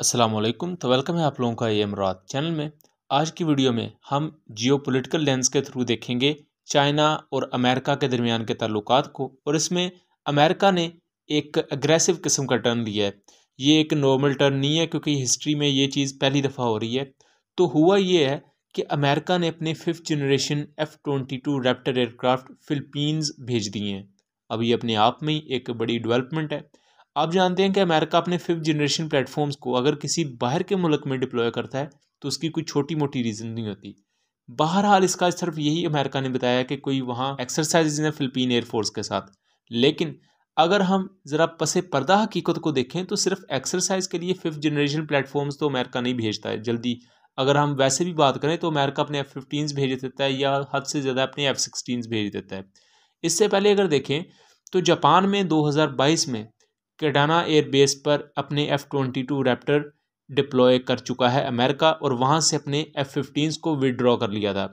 असलम तो वेलकम है आप लोगों का ये अमरात चैनल में आज की वीडियो में हम जियोपॉलिटिकल लेंस के थ्रू देखेंगे चाइना और अमेरिका के दरमियान के ताल्लुक को और इसमें अमेरिका ने एक अग्रेसिव किस्म का टर्न लिया है ये एक नॉर्मल टर्न नहीं है क्योंकि हिस्ट्री में ये चीज़ पहली दफ़ा हो रही है तो हुआ ये है कि अमेरिका ने अपने fifth generation F twenty two Raptor aircraft Philippines भेज दिए हैं अब ये अपने आप में ही एक बड़ी डेवलपमेंट है आप जानते हैं कि अमेरिका अपने फिफ्थ जनरेशन प्लेटफॉर्म्स को अगर किसी बाहर के मुल्क में डिप्लॉय करता है तो उसकी कोई छोटी मोटी रीज़न नहीं होती बहरहाल इसका सिर्फ यही अमेरिका ने बताया कि कोई वहाँ एक्सरसाइज हैं फिलिपीन एयरफोर्स के साथ लेकिन अगर हम ज़रा पसे पर्दा हकीकत को देखें तो सिर्फ एक्सरसाइज के लिए फिफ्थ जनरेशन प्लेटफॉर्म्स तो अमेरिका नहीं भेजता है जल्दी अगर हम वैसे भी बात करें तो अमेरिका अपने एफ़ फिफ्टीन्स भेज देता है या हद से ज़्यादा अपने एफ़ सिक्सटीन्स भेज देता है इससे पहले अगर देखें तो जापान में 2022 में केडाना एयरबेस पर अपने F twenty two Raptor deploy कर चुका है अमेरिका और वहाँ से अपने एफ़ फिफ्टीन को विड्रॉ कर लिया था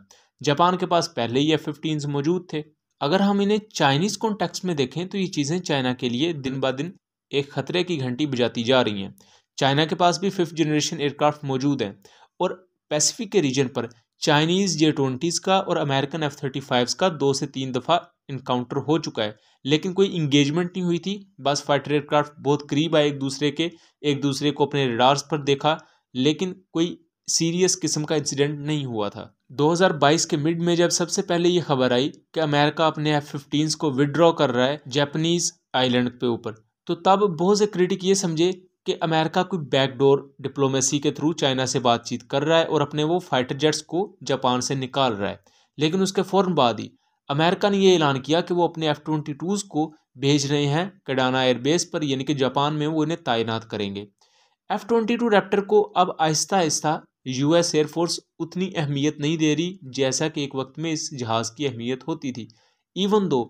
जापान के पास पहले ही एफ़ फिफ्टीन मौजूद थे अगर हम इन्हें चाइनीज़ कॉन्टेक्स में देखें तो ये चीज़ें चाइना के लिए दिन ब दिन एक खतरे की घंटी बजाती जा रही हैं चाइना के पास भी फिफ्थ जनरेशन एयरक्राफ्ट मौजूद हैं और पैसिफिक के रीजन पर चाइनीज़ जे ट्वेंटीज़ का और अमेरिकन एफ थर्टी फाइव का दो से तीन दफ़ा इनकाउंटर हो चुका है लेकिन कोई इंगेजमेंट नहीं हुई थी बस फाइटर एयरक्राफ्ट बहुत करीब आए एक दूसरे के एक दूसरे को अपने रिडार्स पर देखा लेकिन कोई सीरियस किस्म का इंसिडेंट नहीं हुआ था 2022 के मिड में जब सबसे पहले ये खबर आई कि अमेरिका अपने एफ फिफ्टीन को विड्रॉ कर रहा है जैपनीज आइलैंड के ऊपर तो तब बहुत से क्रिटिक ये समझे कि अमेरिका कोई बैकडोर डिप्लोमेसी के थ्रू चाइना से बातचीत कर रहा है और अपने वो फाइटर जेट्स को जापान से निकाल रहा है लेकिन उसके फौरन बाद ही अमेरिका ने ये ऐलान किया कि वो अपने एफ़ ट्वेंटी टूज़ को भेज रहे हैं कडाना एयरबेस पर यानी कि जापान में वो इन्हें तैनात करेंगे एफ़ ट्वेंटी टू रैप्टर को अब आहिस्ता आहिस्ता यूएस एयरफोर्स उतनी अहमियत नहीं दे रही जैसा कि एक वक्त में इस जहाज़ की अहमियत होती थी इवन दो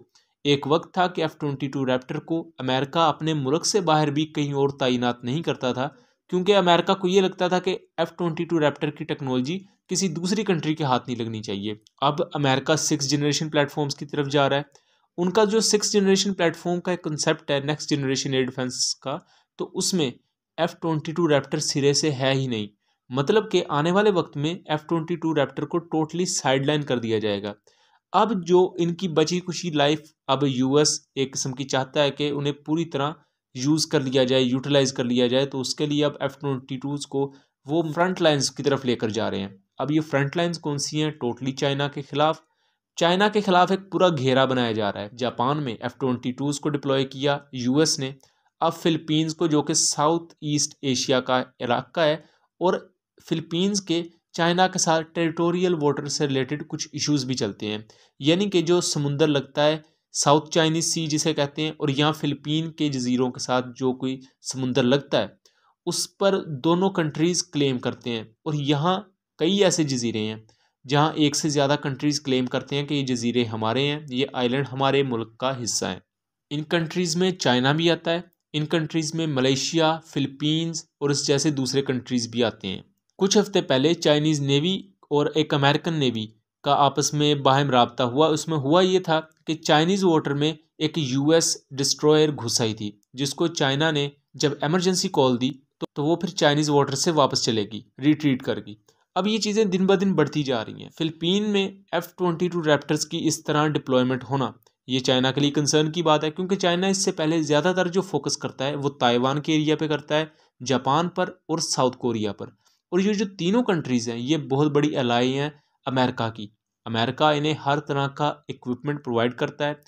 एक वक्त था कि एफ़ ट्वेंटी टू रैप्टर को अमेरिका अपने मुल्क से बाहर भी कहीं और तैनात नहीं करता था क्योंकि अमेरिका को ये लगता था कि एफ़ ट्वेंटी टू रैप्टर की टेक्नोलॉजी किसी दूसरी कंट्री के हाथ नहीं लगनी चाहिए अब अमेरिका सिक्स जनरेशन प्लेटफॉर्म्स की तरफ जा रहा है उनका जो सिक्स जनरेशन प्लेटफॉर्म का एक कंसेप्ट है नेक्स्ट जनरेशन एयर डिफेंस का तो उसमें एफ़ ट्वेंटी टू रैप्टर सिरे से है ही नहीं मतलब कि आने वाले वक्त में एफ़ ट्वेंटी टू रैप्टर को टोटली साइडलाइन कर दिया जाएगा अब जो इनकी बची खुशी लाइफ अब यूएस एक किस्म की चाहता है कि उन्हें पूरी तरह यूज़ कर लिया जाए यूटिलाइज़ कर लिया जाए तो उसके लिए अब एफ़ ट्वेंटी टूज़ को वो फ्रंट लाइन्स की तरफ लेकर जा रहे हैं अब ये फ्रंट लाइन्स कौन सी हैं टोटली चाइना के ख़िलाफ़ चाइना के ख़िलाफ़ एक पूरा घेरा बनाया जा रहा है जापान में एफ़ ट्वेंटी टूज़ को डिप्लॉय किया यूएस ने अब फ़िलिपींस को जो कि साउथ ईस्ट एशिया का इलाका है और फ़िलिपींस के चाइना के साथ टेरिटोरियल वाटर से रिलेटेड कुछ इश्यूज भी चलते हैं यानी कि जो समुंदर लगता है साउथ चाइनीज सी जिसे कहते हैं और यहाँ फ़िलिपीन के जजीरों के साथ जो कोई समुंदर लगता है उस पर दोनों कंट्रीज़ क्लेम करते हैं और यहाँ कई ऐसे जजीरे हैं जहाँ एक से ज़्यादा कंट्रीज़ क्लेम करते हैं कि ये जजीरे हमारे हैं ये आइलैंड हमारे मुल्क का हिस्सा है इन कंट्रीज़ में चाइना भी आता है इन कंट्रीज़ में मलेशिया फ़िलिपींस और इस जैसे दूसरे कंट्रीज़ भी आते हैं कुछ हफ्ते पहले चाइनीज़ नेवी और एक अमेरिकन नेवी का आपस में बाहम रबता हुआ उसमें हुआ ये था कि चाइनीज़ वाटर में एक यूएस डिस्ट्रॉयर घुसाई थी जिसको चाइना ने जब एमरजेंसी कॉल दी तो, तो वो फिर चाइनीज़ वाटर से वापस चलेगी रिट्रीट करगी अब ये चीज़ें दिन ब दिन बढ़ती जा रही हैं फिलिपीन में एफ़ ट्वेंटी टू रैप्टर्स की इस तरह डिप्लॉयमेंट होना ये चाइना के लिए कंसर्न की बात है क्योंकि चाइना इससे पहले ज़्यादातर जो फोकस करता है वो ताइवान के एरिया पे करता है जापान पर और साउथ कोरिया पर और ये जो तीनों कंट्रीज़ हैं ये बहुत बड़ी अलाई हैं अमेरिका की अमेरिका इन्हें हर तरह का इक्विपमेंट प्रोवाइड करता है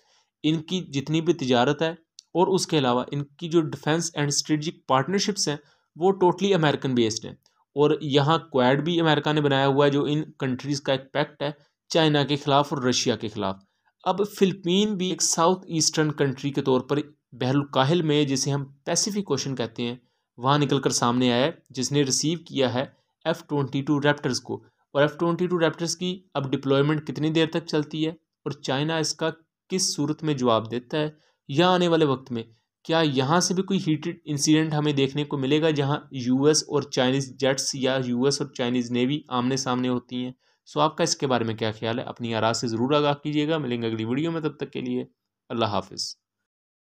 इनकी जितनी भी तजारत है और उसके अलावा इनकी जो डिफेंस एंड स्ट्रेटिक पार्टनरशिप्स हैं वो टोटली अमेरिकन बेस्ड हैं और यहाँ क्वैड भी अमेरिका ने बनाया हुआ है जो इन कंट्रीज़ का एक पैक्ट है चाइना के ख़िलाफ़ और रशिया के ख़िलाफ़ अब फिलिपीन भी एक साउथ ईस्टर्न कंट्री के तौर पर बहरुल में जिसे हम पैसिफिक क्वेश्चन कहते हैं वहाँ निकल कर सामने आया है जिसने रिसीव किया है एफ़ ट्वेंटी टू रैप्टर्स को और एफ़ ट्वेंटी टू रैप्टर्स की अब डिप्लॉयमेंट कितनी देर तक चलती है और चाइना इसका किस सूरत में जवाब देता है या आने वाले वक्त में क्या यहाँ से भी कोई हीटेड इंसिडेंट हमें देखने को मिलेगा जहाँ यूएस और चाइनीज़ जेट्स या यूएस और चाइनीज़ नेवी आमने सामने होती हैं सो आपका इसके बारे में क्या ख्याल है अपनी आराज से ज़रूर आगाह कीजिएगा मिलेंगे अगली वीडियो में तब तक के लिए अल्लाह हाफिज़